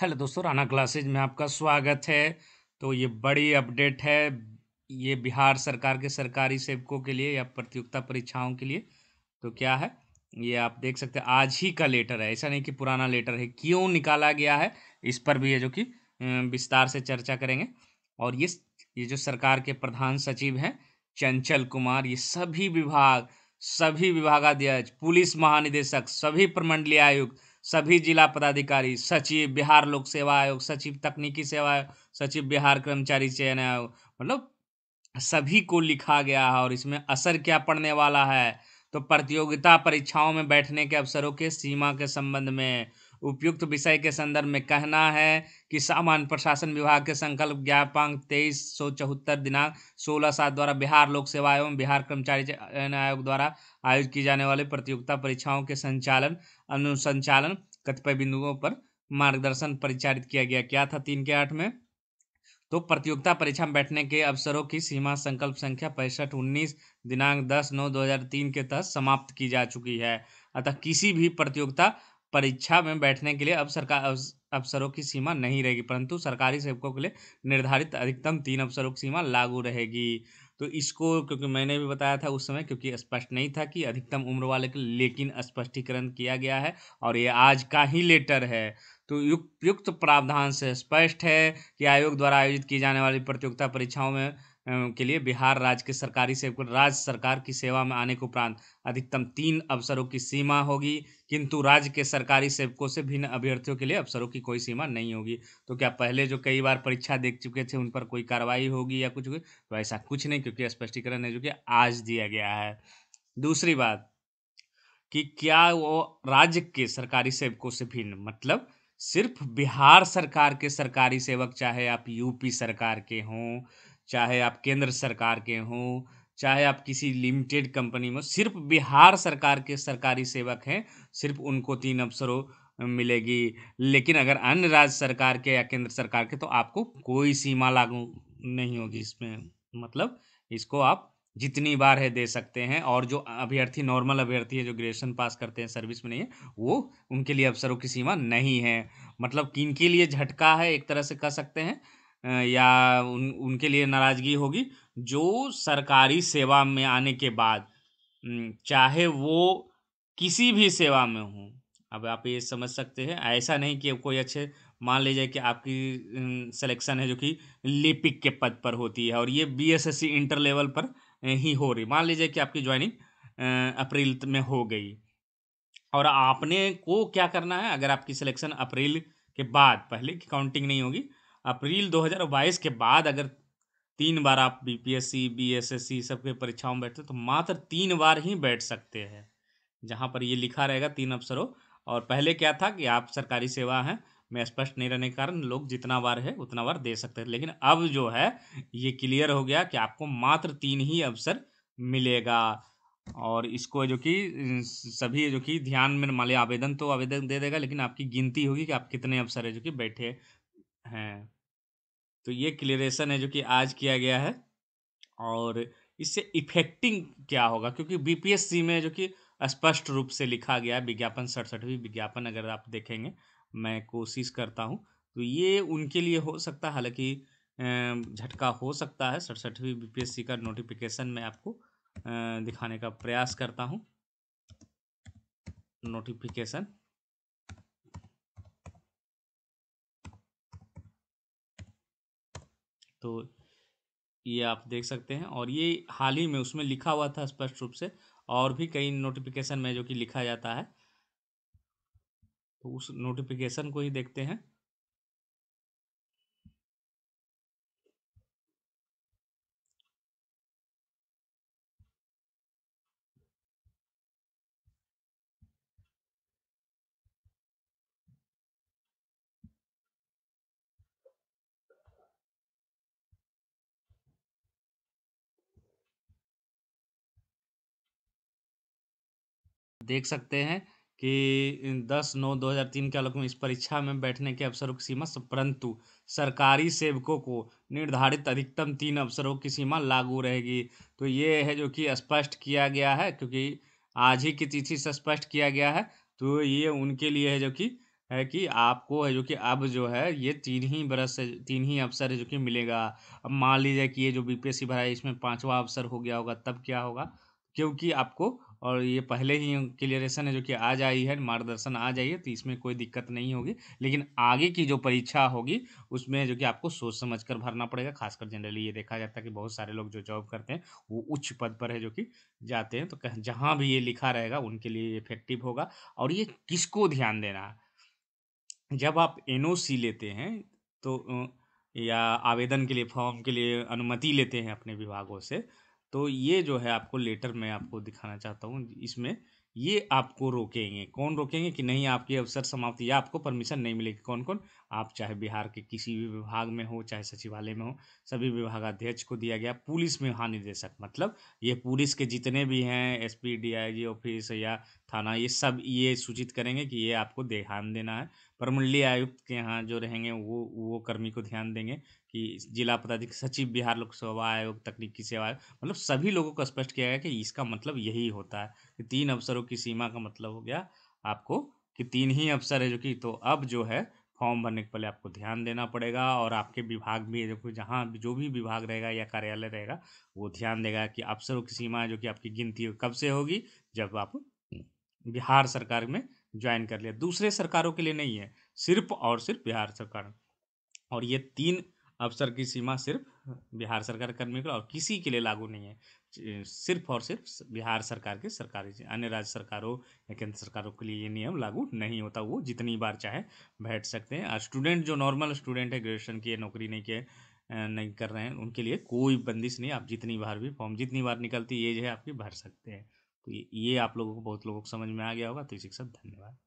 hello दोस्तों Rana classes में आपका स्वागत है तो ये बड़ी अपडेट है ये बिहार सरकार के सरकारी सेवकों के लिए या प्रतियोगिता परीक्षाओं के लिए तो क्या है ये आप देख सकते हैं आज ही का लेटर है ऐसा नहीं कि पुराना लेटर है क्यों निकाला गया है इस पर भी है जो कि विस्तार से चर्चा करेंगे और ये ये जो सरकार के प्रधान सचिव हैं चंचल कुमार ये सभी विभाग सभी विभागाध्यक्ष पुलिस महानिदेशक सभी प्रमंडलीय आयुक्त सभी जिला पदाधिकारी सचिव बिहार लोक सेवा आयोग सचिव तकनीकी सेवा आयोग सचिव बिहार कर्मचारी चयन आयोग मतलब सभी को लिखा गया है और इसमें असर क्या पड़ने वाला है तो प्रतियोगिता परीक्षाओं में बैठने के अवसरों के सीमा के संबंध में उपयुक्त विषय के संदर्भ में कहना है कि सामान्य प्रशासन विभाग के संकल्प ज्ञापन तेईस सौ चौहत्तर दिनांक सोलह सात द्वारा बिहार लोक सेवा एवं बिहार कर्मचारी चयन आयोग द्वारा आयोजित की जाने वाली प्रतियोगिता परीक्षाओं के संचालन अनुसंचालन कतिपय बिंदुओं पर मार्गदर्शन परिचालित किया गया क्या था तीन के आठ में तो प्रतियोगिता परीक्षा में बैठने के अवसरों की सीमा संकल्प संख्या पैंसठ उन्नीस दिनांक दस नौ दो हजार तीन के तहत समाप्त की जा चुकी है अतः किसी भी प्रतियोगिता परीक्षा में बैठने के लिए अब सरकार अवसरों की सीमा नहीं रहेगी परंतु सरकारी सेवकों के लिए निर्धारित अधिकतम तीन अवसरों की सीमा लागू रहेगी तो इसको क्योंकि मैंने भी बताया था उस समय क्योंकि स्पष्ट नहीं था कि अधिकतम उम्र वाले के लेकिन स्पष्टीकरण किया गया है और ये आज का ही लेटर है तो युक्त प्रावधान से स्पष्ट है कि आयोग द्वारा आयोजित की जाने वाली प्रतियोगिता परीक्षाओं में के लिए बिहार राज्य के सरकारी सेवक राज्य सरकार की सेवा में आने के उपरांत अधिकतम तीन अवसरों की सीमा होगी किंतु राज्य के सरकारी सेवकों से भिन्न अभ्यर्थियों के लिए अवसरों की कोई सीमा नहीं होगी तो क्या पहले जो कई बार परीक्षा देख चुके थे उन पर कोई कार्रवाई होगी या कुछ होगी तो ऐसा कुछ नहीं क्योंकि स्पष्टीकरण है जो कि आज दिया गया है दूसरी बात कि क्या वो राज्य के सरकारी सेवकों से भिन्न मतलब सिर्फ बिहार सरकार के सरकारी सेवक चाहे आप यूपी सरकार के हों चाहे आप केंद्र सरकार के हों चाहे आप किसी लिमिटेड कंपनी में सिर्फ बिहार सरकार के सरकारी सेवक हैं सिर्फ उनको तीन अवसरों मिलेगी लेकिन अगर अन्य राज्य सरकार के या केंद्र सरकार के तो आपको कोई सीमा लागू नहीं होगी इसमें मतलब इसको आप जितनी बार है दे सकते हैं और जो अभ्यर्थी नॉर्मल अभ्यर्थी है जो ग्रेजुएशन पास करते हैं सर्विस में नहीं है वो उनके लिए अवसरों की सीमा नहीं है मतलब किन के लिए झटका है एक तरह से कह सकते हैं या उन उनके लिए नाराज़गी होगी जो सरकारी सेवा में आने के बाद चाहे वो किसी भी सेवा में हों अब आप ये समझ सकते हैं ऐसा नहीं कि कोई अच्छे मान लीजिए कि आपकी सिलेक्शन है जो कि लिपिक के पद पर होती है और ये बीएसएससी इंटर लेवल पर ही हो रही मान लीजिए कि आपकी ज्वाइनिंग अप्रैल में हो गई और आपने को क्या करना है अगर आपकी सिलेक्शन अप्रैल के बाद पहले की काउंटिंग नहीं होगी अप्रैल 2022 के बाद अगर तीन बार आप बीपीएससी बीएसएससी सबके परीक्षाओं में बैठते तो मात्र तीन बार ही बैठ सकते हैं जहां पर ये लिखा रहेगा तीन अफसरों और पहले क्या था कि आप सरकारी सेवा हैं में स्पष्ट नहीं रहने के कारण लोग जितना बार है उतना बार दे सकते हैं लेकिन अब जो है ये क्लियर हो गया कि आपको मात्र तीन ही अवसर मिलेगा और इसको जो कि सभी जो कि ध्यान में माले आवेदन तो आवेदन दे देगा लेकिन आपकी गिनती होगी कि आप कितने अवसर है जो कि बैठे हैं तो ये क्लियरेशन है जो कि आज किया गया है और इससे इफेक्टिंग क्या होगा क्योंकि बीपीएससी में जो कि स्पष्ट रूप से लिखा गया है विज्ञापन सड़सठवीं विज्ञापन अगर आप देखेंगे मैं कोशिश करता हूँ तो ये उनके लिए हो सकता है हालांकि झटका हो सकता है सड़सठवीं बीपीएससी का नोटिफिकेशन मैं आपको दिखाने का प्रयास करता हूँ नोटिफिकेशन तो ये आप देख सकते हैं और ये हाल ही में उसमें लिखा हुआ था स्पष्ट रूप से और भी कई नोटिफिकेशन में जो कि लिखा जाता है तो उस नोटिफिकेशन को ही देखते हैं देख सकते हैं कि दस नौ दो हज़ार तीन के आलोक में इस परीक्षा में बैठने के अवसरों की सीमा परंतु सरकारी सेवकों को निर्धारित अधिकतम तीन अवसरों की सीमा लागू रहेगी तो ये है जो कि स्पष्ट किया गया है क्योंकि आज ही की तिथि से स्पष्ट किया गया है तो ये उनके लिए है जो कि है कि आपको है जो कि अब जो है ये तीन ही बरस से तीन ही अवसर है जो कि मिलेगा अब मान लीजिए कि ये जो बीपीएससी भरा है इसमें पाँचवा अवसर हो गया होगा तब क्या होगा क्योंकि आपको और ये पहले ही क्लियरेशन है जो कि आ जाई है मार्गदर्शन आ जाइए तो इसमें कोई दिक्कत नहीं होगी लेकिन आगे की जो परीक्षा होगी उसमें जो कि आपको सोच समझ कर भरना पड़ेगा खासकर जनरली ये देखा जाता है कि बहुत सारे लोग जो जॉब करते हैं वो उच्च पद पर है जो कि जाते हैं तो जहाँ भी ये लिखा रहेगा उनके लिए इफेक्टिव होगा और ये किसको ध्यान देना है जब आप एन लेते हैं तो या आवेदन के लिए फॉर्म के लिए अनुमति लेते हैं अपने विभागों से तो ये जो है आपको लेटर मैं आपको दिखाना चाहता हूँ इसमें ये आपको रोकेंगे कौन रोकेंगे कि नहीं आपके अवसर समाप्त या आपको परमिशन नहीं मिलेगी कौन कौन आप चाहे बिहार के किसी भी विभाग में हो चाहे सचिवालय में हो सभी विभागाध्यक्ष को दिया गया पुलिस में महानिदेशक मतलब ये पुलिस के जितने भी हैं एसपी डीआईजी ऑफिस या थाना ये सब ये सूचित करेंगे कि ये आपको ध्यान देना है प्रमंडलीय आयुक्त के यहाँ जो रहेंगे वो वो कर्मी को ध्यान देंगे कि जिला पदाधिकारी सचिव बिहार लोक सेवा आयोग तकनीकी सेवा आयोग मतलब सभी लोगों को स्पष्ट किया गया कि इसका मतलब यही होता है कि तीन अफसरों की सीमा का मतलब हो गया आपको कि तीन ही अफसर है जो कि तो अब जो है फॉर्म भरने के पहले आपको ध्यान देना पड़ेगा और आपके विभाग भी देखो जहाँ जो भी विभाग रहेगा या कार्यालय रहेगा वो ध्यान देगा कि अफसरों की सीमा जो कि आपकी गिनती कब से होगी जब आप बिहार सरकार में ज्वाइन कर लिया दूसरे सरकारों के लिए नहीं है सिर्फ और सिर्फ बिहार सरकार और ये तीन अवसर की सीमा सिर्फ बिहार सरकार कर्मियों और किसी के लिए लागू नहीं है सिर्फ और सिर्फ बिहार सरकार के सरकारी अन्य राज्य सरकारों या केंद्र सरकारों के लिए ये नियम लागू नहीं होता वो जितनी बार चाहे बैठ सकते हैं और स्टूडेंट जो नॉर्मल स्टूडेंट है ग्रेजुएशन किए नौकरी नहीं किए नहीं कर रहे हैं उनके लिए कोई बंदिश नहीं आप जितनी बार भी फॉर्म जितनी बार निकलती एज है आपकी भर सकते हैं तो ये आप लोगों को बहुत लोगों को समझ में आ गया होगा तो इसी के साथ धन्यवाद